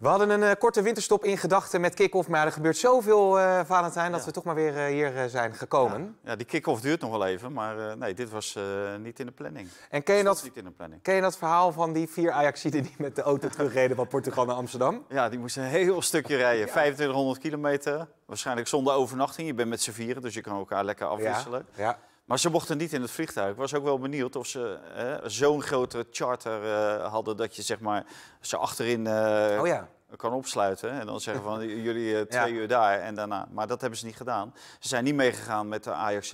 We hadden een eh, korte winterstop in gedachten met kick-off, maar er gebeurt zoveel, eh, Valentijn, dat we toch maar weer eh, hier zijn gekomen. Ja, die kick-off duurt nog wel even, maar nee, dit was niet in de planning. En ken je dat, niet in de planning. ken je dat verhaal van die vier Ajaxiden die met de auto terugreden van Portugal naar Amsterdam? Ja, die moesten een heel stukje rijden, 2500 kilometer, waarschijnlijk zonder overnachting. Je bent met z'n vieren, dus je kan elkaar lekker afwisselen. ja. Maar ze mochten niet in het vliegtuig. Ik was ook wel benieuwd of ze zo'n grote charter eh, hadden dat je zeg maar, ze achterin eh, oh, ja. kan opsluiten. En dan zeggen van jullie eh, twee uur daar en daarna. Maar dat hebben ze niet gedaan. Ze zijn niet meegegaan met de Ajax,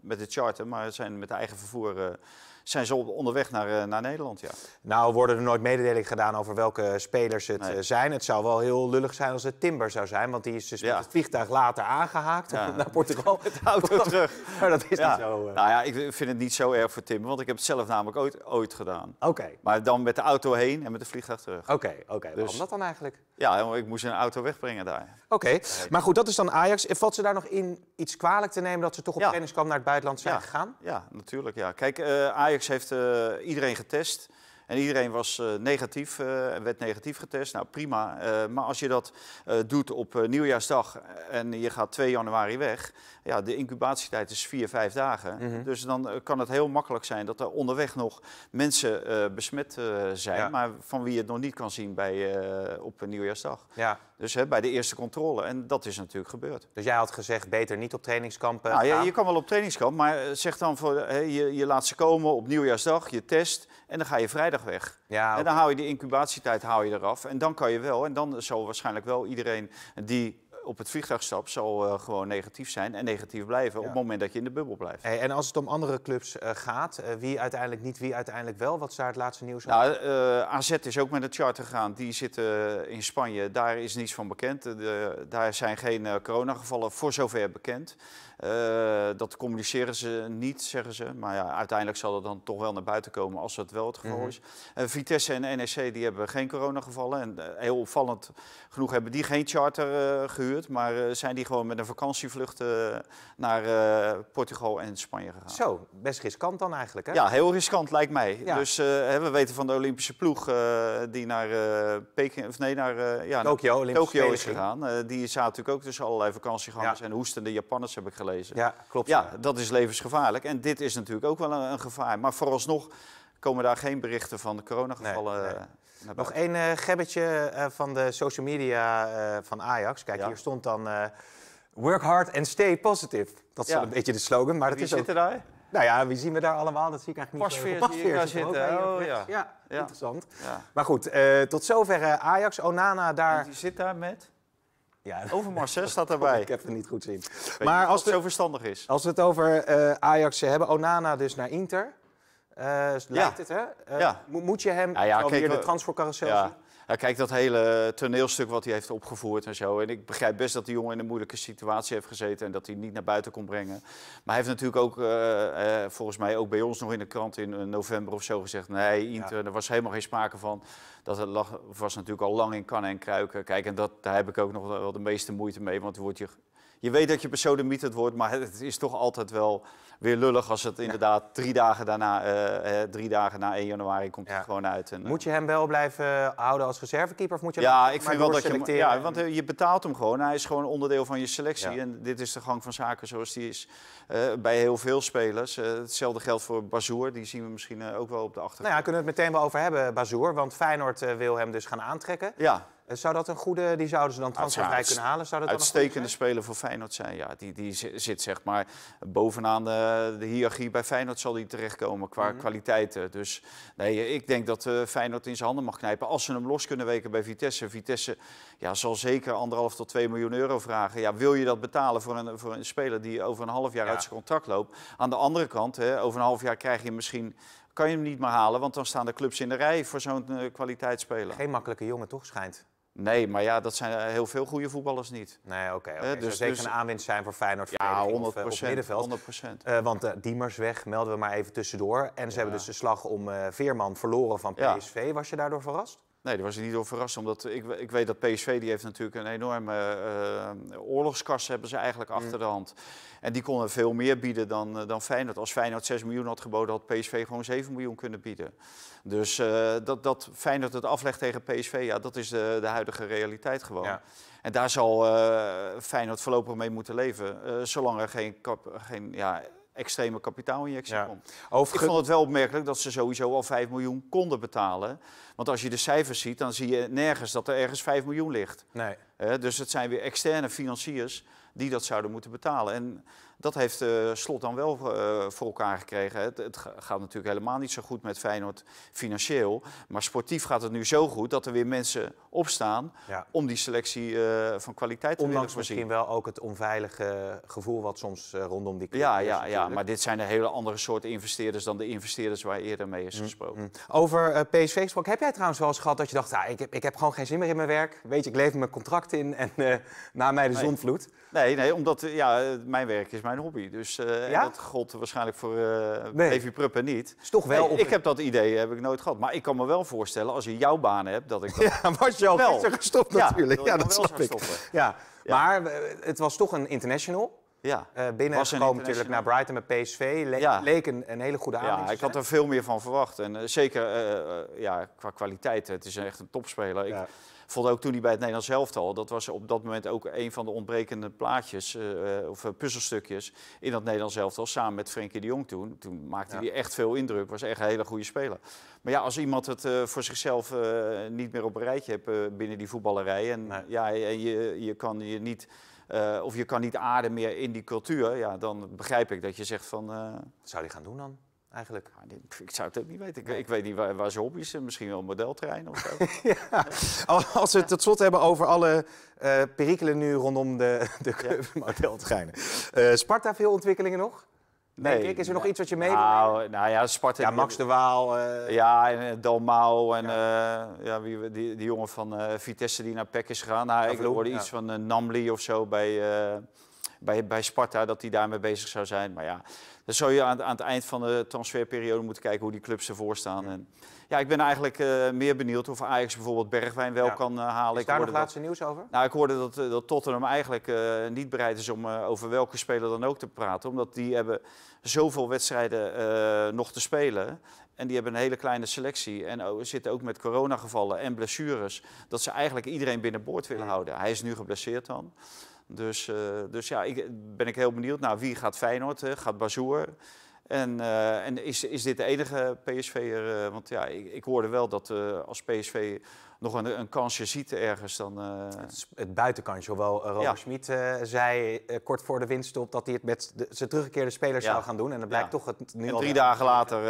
met de charter, maar ze zijn met eigen vervoer zijn ze onderweg naar, eh, naar Nederland. Ja. Nou, worden er nooit mededelingen gedaan over welke spelers het eh, zijn. Het zou wel heel lullig zijn als het Timber zou zijn, want die is dus met het vliegtuig later aangehaakt ja. naar Portugal. met de auto terug. Maar dat is ja. niet zo. Eh. Nou ja, ik vind het niet zo erg voor Timber, want ik heb het zelf namelijk ooit, ooit gedaan. Oké. Maar dan met de auto heen en met de vliegtuig terug. Oké, okay, oké. Dus Waarom dat dan eigenlijk? Ja, ik moest een auto wegbrengen daar. Oké, maar goed, dat is dan Ajax. Valt ze daar nog in iets kwalijk te nemen dat ze toch op kennis kwam naar het buitenland zijn gegaan? Ja, natuurlijk. Ja. Kijk, Ajax Ajax heeft eh, iedereen getest. En iedereen was eh, negatief, eh, werd negatief getest. Nou, prima. maar als je dat doet op nieuwjaarsdag en je gaat 2 januari weg... Ja, de incubatietijd is 4, 5 dagen. Mhm. Dus dan kan het heel makkelijk zijn dat er onderweg nog mensen besmet zijn... maar van wie je het nog niet kan zien bij, op nieuwjaarsdag. Ja. Dus hè, bij de eerste controle. En dat is natuurlijk gebeurd. Dus jij had gezegd, beter niet op trainingskampen nou, ja, Je kan wel op trainingskamp, maar eh, zeg dan, voor, hè, je, je laat ze komen op nieuwjaarsdag, je test en dan ga je vrijdag weg. Ja, En dan hou je die incubatietijd hou je eraf. En dan kan je wel, en dan zal waarschijnlijk wel iedereen die op het vliegtuig zal eh, gewoon negatief zijn en negatief blijven op het moment dat je in de bubbel blijft. Hey, en als het om andere clubs eh, gaat, eh, wie uiteindelijk niet, wie uiteindelijk wel? Wat is daar het laatste nieuws over? Nou, AZ is ook met het charter gegaan. Die zitten in Spanje. Daar is niets van bekend. daar zijn geen coronagevallen voor zover bekend. Eh, dat communiceren ze niet, zeggen ze. Maar ja, uiteindelijk zal dat dan toch wel naar buiten komen als dat wel het geval mhm. is. Vitesse en NEC die hebben geen coronagevallen. En eh, heel opvallend genoeg hebben die geen charter eh, gehuurd. Maar zijn die gewoon met een vakantievlucht naar Portugal en Spanje gegaan. Zo, best riskant dan eigenlijk hè? Ja, heel riskant lijkt mij. Dus we weten van de Olympische ploeg die naar Peking, of nee, naar ja, Tokio, Tokio is gegaan. die zaten natuurlijk ook tussen allerlei vakantiegangers en hoestende Japanners heb ik gelezen. Ja, klopt. Ja, dat is levensgevaarlijk. En dit is natuurlijk ook wel een, gevaar. Maar vooralsnog komen daar geen berichten van de coronagevallen eh, Nog één uh, gebbetje eh, van de social media van Ajax. Kijk, hier stond dan... Work hard and stay positive. Dat is een beetje de slogan, maar dat Wie zit er daar? Nou ja, wie zien we daar allemaal? Dat zie ik eigenlijk niet. Pasveer, Pasveer zitten. oh, ja. ja. interessant. Maar goed, tot zover Ajax. Onana daar... En die zit daar met? Ja, Overmars 6 staat daarbij. ik heb het niet goed zien. maar als het zo verstandig is. Als we het over uh, Ajax hebben, Onana dus naar Inter. Uh, lijkt ja. het, hè? Eh, moet je hem ja, ja, alweer de transfercarousel ja. zien? kijk, dat hele toneelstuk wat hij heeft opgevoerd en zo. En ik begrijp best dat die jongen in een moeilijke situatie heeft gezeten en dat hij niet naar buiten kon brengen. Maar hij heeft natuurlijk ook, eh, eh, volgens mij ook bij ons nog in de krant in eh, november of zo gezegd. Nee, Inter, er was helemaal geen sprake van. Dat het lag, was natuurlijk al lang in kannen en kruiken. Kijk, en dat, daar heb ik ook nog wel de meeste moeite mee. Want je, weet dat je het wordt, maar het is toch altijd wel weer lullig als het inderdaad drie dagen daarna, eh, drie dagen na 1 januari komt ja. gewoon uit. En, eh, moet je hem wel blijven houden als reservekeeper of moet je ja, ik vind wel dat je, ja, want eh, je betaalt hem gewoon. Hij is gewoon onderdeel van je selectie. En dit is de gang van zaken zoals die is bij heel veel spelers. hetzelfde geldt voor Bazour, Die zien we misschien ook wel op de achtergrond. Nou ja, kunnen we het meteen wel over hebben, Bazoer. Want Feyenoord wil hem dus gaan aantrekken. Ja. Zou dat een goede, die zouden ze dan transfervrij kunnen halen? Zou dat uitstekende speler voor Feyenoord zijn, ja. Die, die zit zeg maar bovenaan de eh, de hiërarchie bij Feyenoord zal hij terechtkomen qua mhm. kwaliteiten. Dus nee, ik denk dat eh, Feyenoord in zijn handen mag knijpen. Als ze hem los kunnen weken bij Vitesse. Vitesse ja, zal zeker anderhalf tot 2 miljoen euro vragen. Ja, wil je dat betalen voor een, voor een speler die over een half jaar uit zijn contract loopt? Aan de andere kant, hè, over een half jaar krijg je misschien kan je hem niet meer halen, want dan staan de clubs in de rij voor zo'n eh, kwaliteitsspeler. Geen makkelijke jongen, toch, schijnt? Nee, maar ja, dat zijn eh, heel veel goede voetballers niet. Nee, oké. Okay, eh, okay. dus, zeker dus- een aanwinst zijn voor Feyenoord ja, 100%, of, uh, eh, 100%. want uh, Diemers weg, melden we maar even tussendoor. En ze hebben dus de slag om Veerman verloren van PSV. Was je daardoor verrast? Nee, dat was niet door verrast. Omdat ik, ik weet dat PSV die heeft natuurlijk een enorme uh, oorlogskast hebben ze eigenlijk mm. achter de hand. En die konden veel meer bieden dan, eh, dan Feyenoord. Als Feyenoord 6 miljoen had geboden, had PSV gewoon 7 miljoen kunnen bieden. Dus uh, dat, dat Feyenoord het aflegt tegen PSV, ja, dat is de, de huidige realiteit gewoon. En daar zal Feyenoord voorlopig mee moeten leven. zolang er geen, kap, geen ja, extreme kapitaalinjectie komt. Ik vond het wel opmerkelijk dat ze sowieso al 5 miljoen konden betalen. Want als je de cijfers ziet, dan zie je nergens dat er ergens 5 miljoen ligt. Nee. dus het zijn weer externe financiers die dat zouden moeten betalen. En dat heeft uh, Slot dan wel eh, voor elkaar gekregen. Het, het, gaat natuurlijk helemaal niet zo goed met Feyenoord financieel. Maar sportief gaat het nu zo goed dat er weer mensen opstaan om die selectie eh, van kwaliteit te Ondanks misschien wel ook het onveilige gevoel wat soms rondom die club ja, Ja, ja, maar dit zijn een hele andere soort investeerders dan de investeerders waar eerder mee is mhm, gesproken. Mhm. Over PSV gesproken, heb jij trouwens wel eens gehad dat je dacht... Ah, ik, heb, ik heb gewoon geen zin meer in mijn werk. Weet je, ik leef mijn contract in en na mij de zonvloed. Nee. Nee, nee omdat eh, ja, eh, mijn werk is mijn hobby. Dus uh, dat god waarschijnlijk voor uh, nee. Pruppen niet. Is toch wel Ik heb dat idee heb ik nooit gehad. Maar ik kan me wel voorstellen, als je jouw baan hebt, dat ik dat Ja, maar je al wel. gestopt natuurlijk. Ja, dat, snap ik. Ja. Maar het was toch een international. Ja. binnen was natuurlijk naar Brighton met PSV. Le Leek een, hele goede aanwinst. Ja, ik had er veel meer van verwacht. En zeker ja, qua kwaliteit. Het is echt een topspeler. Ik, vond ook toen hij bij het Nederlands elftal, dat was op dat moment ook een van de ontbrekende plaatjes eh, eh, of eh, puzzelstukjes in dat Nederlands elftal, samen met Frenkie de Jong toen. Toen maakte hij echt veel indruk, was echt een hele goede speler. Maar ja, als iemand het voor zichzelf niet meer op een rijtje hebt binnen die voetballerij en, ja, en je, je kan je niet... of je kan niet aarden meer in die cultuur, ja, dan begrijp ik dat je zegt van. Uh... Wat zou die gaan doen dan? eigenlijk? Nou, ik zou het ook niet weten. Ik, ik weet niet waar, waar zijn hobby's eh, Misschien wel een modeltrein of zo. ja. Als we het tot slot hebben over alle uh, perikelen nu rondom de, de modeltreinen. Eh, Sparta, veel ontwikkelingen nog? Nee. ik. Is er nog iets wat je mee nou, nou ja, Sparta... Ja, Max de Waal. Ja, en Dalmau. En ja. ja die, die, die, jongen van Vitesse die naar PEC is gegaan. Nou, ik hoorde iets van Namli of zo bij, bij, bij Sparta, dat hij daarmee bezig zou zijn. Maar ja... Dus zou je aan, aan, het eind van de transferperiode moeten kijken hoe die clubs ervoor staan. Ja, en, ja ik ben eigenlijk eh, meer benieuwd of Ajax bijvoorbeeld Bergwijn wel kan eh, halen. Is daar nog laatste nieuws over? Nou, ik hoorde dat, eh, dat Tottenham eigenlijk niet bereid is om over welke speler dan ook te praten. Omdat die hebben zoveel wedstrijden nog te spelen. En die hebben een hele kleine selectie. En zitten ook met coronagevallen en blessures. Dat ze eigenlijk iedereen binnenboord willen houden. Hij is nu geblesseerd dan. Dus, eh, dus ja, ik, ben ik heel benieuwd nou, wie gaat Feyenoord, gaat Bazoer. En, eh, en is, is dit de enige PSV'er? Eh, want ja, ik, ik hoorde wel dat als PSV nog een, een, kansje ziet ergens, dan... Eh, het, het, buitenkantje, hoewel eh, Roger ja. Schmid eh, zei kort voor de winststop... dat hij het met de, zijn teruggekeerde spelers zou gaan doen. En dat blijkt toch het nu en al drie dagen later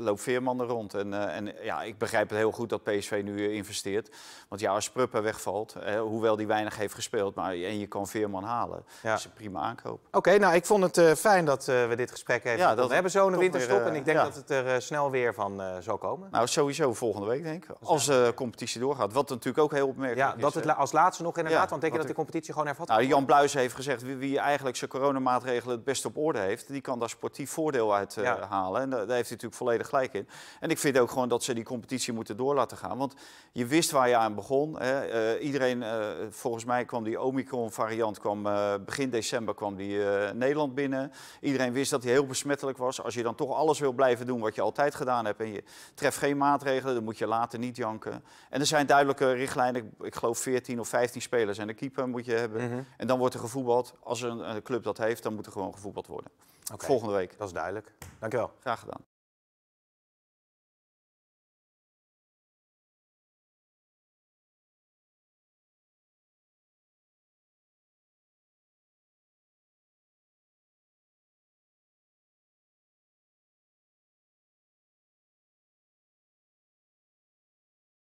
loopt Veerman er rond. En, en ja, ik begrijp het heel goed dat PSV nu investeert. Want ja, als Pruppen wegvalt, hoewel die weinig heeft gespeeld... Maar, en je kan Veerman halen, dat is een prima aankoop. Oké, nou, ik vond het fijn dat we dit gesprek hebben. Ja, dat we hebben zo'n winterstop en ik denk dat het er snel weer van zal komen. Nou, sowieso volgende week, denk ik. Als de competitie door doorgaat. Wat natuurlijk ook heel opmerkelijk is. Ja, dat het als laatste nog inderdaad, want denk je dat de competitie gewoon hervat nou, Jan Bluis heeft gezegd, wie, wie, eigenlijk zijn coronamaatregelen het best op orde heeft, die kan daar sportief voordeel uit eh, halen. En daar, heeft hij natuurlijk volledig gelijk in. En ik vind ook gewoon dat ze die competitie moeten door laten gaan. Want je wist waar je aan begon. Hè. Eh, iedereen, eh, volgens mij kwam die Omicron-variant, kwam, begin december kwam die Nederland binnen. Iedereen wist dat hij heel besmettelijk was. Als je dan toch alles wil blijven doen wat je altijd gedaan hebt en je treft geen maatregelen, dan moet je later niet janken. En er zijn zijn duidelijke richtlijnen. Ik geloof 14 of 15 spelers en een keeper moet je hebben. Mhm. En dan wordt er gevoetbald. Als een, club dat heeft, dan moet er gewoon gevoetbald worden. Volgende week. Dat is duidelijk. Dankjewel. Graag gedaan.